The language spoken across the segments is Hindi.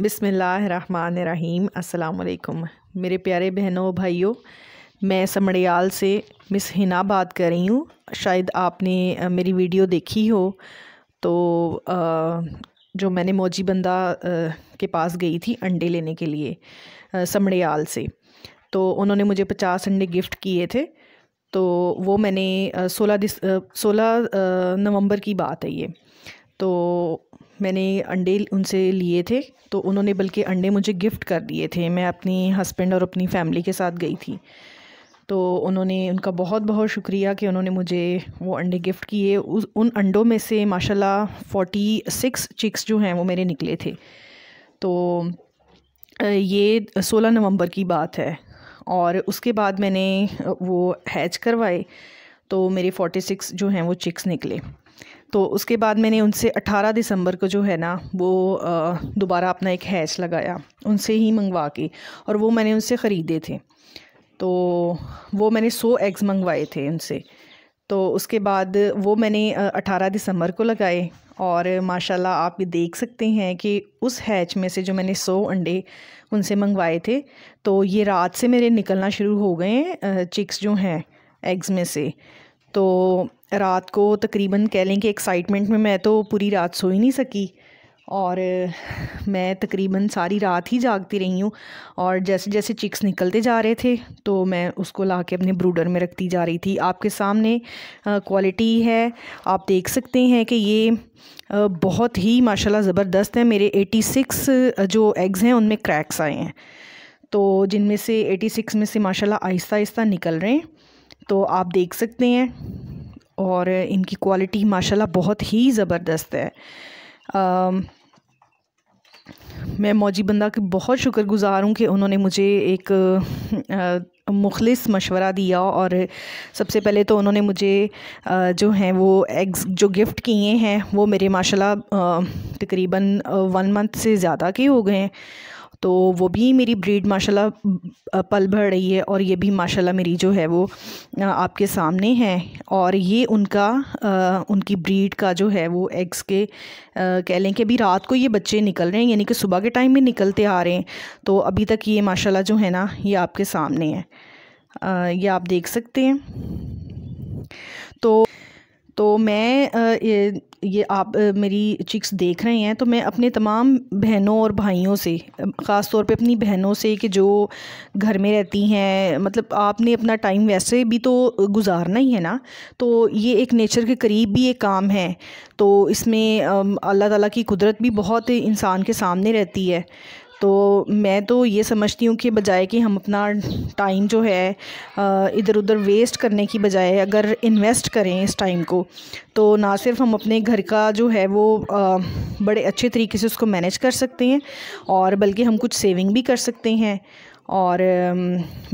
बिसमीम् अल्लाम मेरे प्यारे बहनों भाइयों मैं समड़ियाल से मिस हिना बात कर रही हूँ शायद आपने मेरी वीडियो देखी हो तो जो मैंने मौजी बंदा के पास गई थी अंडे लेने के लिए समड़ियाल से तो उन्होंने मुझे पचास अंडे गिफ्ट किए थे तो वो मैंने सोलह दिस सोलह नवंबर की बात है ये तो मैंने अंडे उनसे लिए थे तो उन्होंने बल्कि अंडे मुझे गिफ्ट कर दिए थे मैं अपनी हस्बैंड और अपनी फैमिली के साथ गई थी तो उन्होंने उनका बहुत बहुत शुक्रिया कि उन्होंने मुझे वो अंडे गिफ्ट किए उन अंडों में से माशाल्लाह फोर्टी सिक्स चिक्स जो हैं वो मेरे निकले थे तो ये सोलह नवंबर की बात है और उसके बाद मैंने वो हैच करवाए तो मेरे फोर्टी सिक्स जो हैं वो चिक्स निकले तो उसके बाद मैंने उनसे 18 दिसंबर को जो है ना वो दोबारा अपना एक हैच लगाया उनसे ही मंगवा के और वो मैंने उनसे ख़रीदे थे तो वो मैंने सौ एग्स मंगवाए थे उनसे तो उसके बाद वो मैंने 18 दिसंबर को लगाए और माशाल्लाह आप ये देख सकते हैं कि उस हैच में से जो मैंने सौ अंडे उनसे मंगवाए थे तो ये रात से मेरे निकलना शुरू हो गए चिक्स जो हैं एग्स में से तो रात को तकरीबन कह लें कि एक्साइटमेंट में मैं तो पूरी रात सो ही नहीं सकी और मैं तकरीबन सारी रात ही जागती रही हूँ और जैसे जैसे चिक्स निकलते जा रहे थे तो मैं उसको ला के अपने ब्रूडर में रखती जा रही थी आपके सामने क्वालिटी है आप देख सकते हैं कि ये बहुत ही माशाल्लाह ज़बरदस्त है मेरे 86 जो एग्स हैं उनमें क्रैक्स आए हैं तो जिनमें से 86 में से माशाल्लाह आहिस्ता आहिस्ता निकल रहे हैं तो आप देख सकते हैं और इनकी क्वालिटी माशाल्लाह बहुत ही ज़बरदस्त है आ, मैं मौजी बंदा के बहुत शुक्रगुजार हूँ कि उन्होंने मुझे एक मुखलिस मशवरा दिया और सबसे पहले तो उन्होंने मुझे आ, जो हैं वो एग्स जो गिफ़्ट किए हैं वो मेरे माशाल्लाह तकरीबन वन मंथ से ज़्यादा के हो गए हैं तो वो भी मेरी ब्रीड माशाल्लाह पल भर रही है और ये भी माशाल्लाह मेरी जो है वो आपके सामने है और ये उनका उनकी ब्रीड का जो है वो एग्स के कह लें कि अभी रात को ये बच्चे निकल रहे हैं यानी कि सुबह के टाइम में निकलते आ रहे हैं तो अभी तक ये माशाल्लाह जो है ना ये आपके सामने है ये आप देख सकते हैं तो मैं ये, ये आप मेरी चिक्स देख रहे हैं तो मैं अपने तमाम बहनों और भाइयों से ख़ास तौर पे अपनी बहनों से कि जो घर में रहती हैं मतलब आपने अपना टाइम वैसे भी तो गुजारना ही है ना तो ये एक नेचर के करीब भी एक काम है तो इसमें अल्लाह ताला की कुदरत भी बहुत इंसान के सामने रहती है तो मैं तो ये समझती हूँ कि बजाय कि हम अपना टाइम जो है इधर उधर वेस्ट करने की बजाय अगर इन्वेस्ट करें इस टाइम को तो ना सिर्फ हम अपने घर का जो है वो बड़े अच्छे तरीके से उसको मैनेज कर सकते हैं और बल्कि हम कुछ सेविंग भी कर सकते हैं और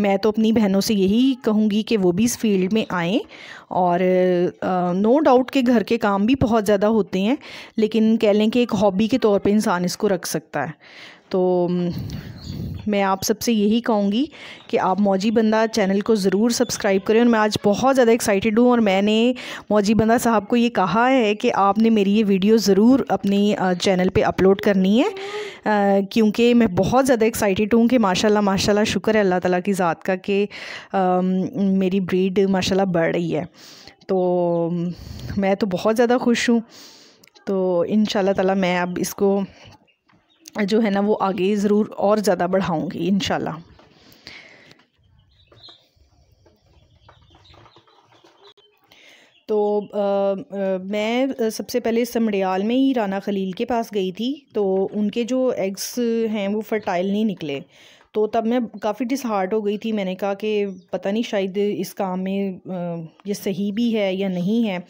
मैं तो अपनी बहनों से यही कहूँगी कि वो भी इस फील्ड में आएँ और नो डाउट के घर के काम भी बहुत ज़्यादा होते हैं लेकिन कह लें कि एक हॉबी के तौर पे इंसान इसको रख सकता है तो मैं आप सबसे यही कहूँगी कि आप मौजी बंदा चैनल को ज़रूर सब्सक्राइब करें और मैं आज बहुत ज़्यादा एक्साइटेड हूँ और मैंने मौजी बंदा साहब को ये कहा है कि आपने मेरी ये वीडियो ज़रूर अपनी चैनल पे अपलोड करनी है क्योंकि मैं बहुत ज़्यादा एक्साइटेड हूँ कि माशाल्लाह माशाल्लाह शुक्र है अल्लाह ताला की ज़ात का कि मेरी ब्रीड माशा बढ़ रही है तो मैं तो बहुत ज़्यादा खुश हूँ तो इन ताला मैं अब इसको जो है ना वो आगे ज़रूर और ज़्यादा बढ़ाऊँगी इन तो आ, आ, मैं सबसे पहले समड़ियाल में ही राना खलील के पास गई थी तो उनके जो एग्स हैं वो फर्टाइल नहीं निकले तो तब मैं काफ़ी डिसहार्ट हो गई थी मैंने कहा कि पता नहीं शायद इस काम में ये सही भी है या नहीं है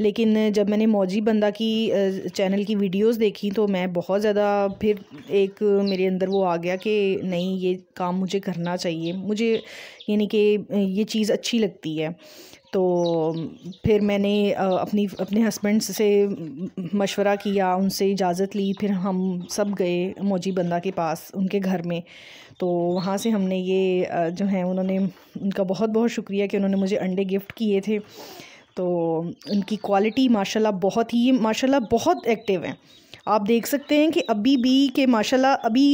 लेकिन जब मैंने मौजी बंदा की चैनल की वीडियोस देखी तो मैं बहुत ज़्यादा फिर एक मेरे अंदर वो आ गया कि नहीं ये काम मुझे करना चाहिए मुझे यानी कि ये चीज़ अच्छी लगती है तो फिर मैंने अपनी अपने हस्बैंड से मशवरा किया उनसे इजाज़त ली फिर हम सब गए मोजी बंदा के पास उनके घर में तो वहाँ से हमने ये जो है उन्होंने उनका बहुत बहुत शुक्रिया कि उन्होंने मुझे अंडे गिफ्ट किए थे तो उनकी क्वालिटी माशाल्लाह बहुत ही माशाल्लाह बहुत एक्टिव हैं आप देख सकते हैं कि अभी भी के माशाल्लाह अभी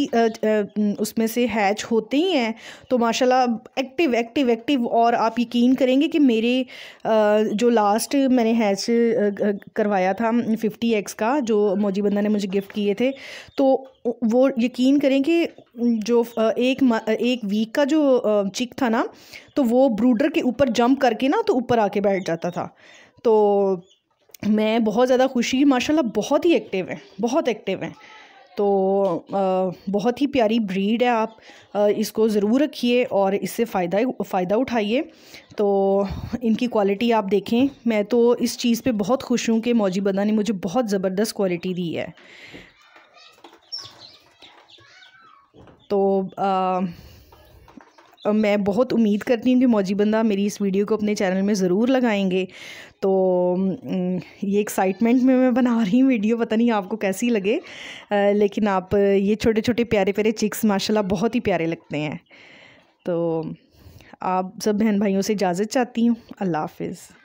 उसमें से हैच होते ही हैं तो माशाल्लाह एक्टिव एक्टिव एक्टिव और आप यकीन करेंगे कि मेरे जो लास्ट मैंने हैच करवाया था फिफ्टी एक्स का जो मोजी बंदा ने मुझे गिफ्ट किए थे तो वो यकीन करें कि जो एक एक वीक का जो चिक था ना तो वो ब्रूडर के ऊपर जंप करके ना तो ऊपर आके बैठ जाता था तो मैं बहुत ज़्यादा खुशी की माशाल्लाह बहुत ही एक्टिव हैं बहुत एक्टिव हैं तो आ, बहुत ही प्यारी ब्रीड है आप आ, इसको ज़रूर रखिए और इससे फ़ायदा फ़ायदा उठाइए तो इनकी क्वालिटी आप देखें मैं तो इस चीज़ पे बहुत खुश हूँ कि मौजी बदा ने मुझे बहुत ज़बरदस्त क्वालिटी दी है तो आ, मैं बहुत उम्मीद करती हूँ कि मौजी बंदा मेरी इस वीडियो को अपने चैनल में ज़रूर लगाएंगे तो ये एक्साइटमेंट में मैं बना रही हूँ वीडियो पता नहीं आपको कैसी लगे लेकिन आप ये छोटे छोटे प्यारे प्यारे चिक्स माशाल्लाह बहुत ही प्यारे लगते हैं तो आप सब बहन भाइयों से इजाज़त चाहती हूँ अल्लाह हाफिज़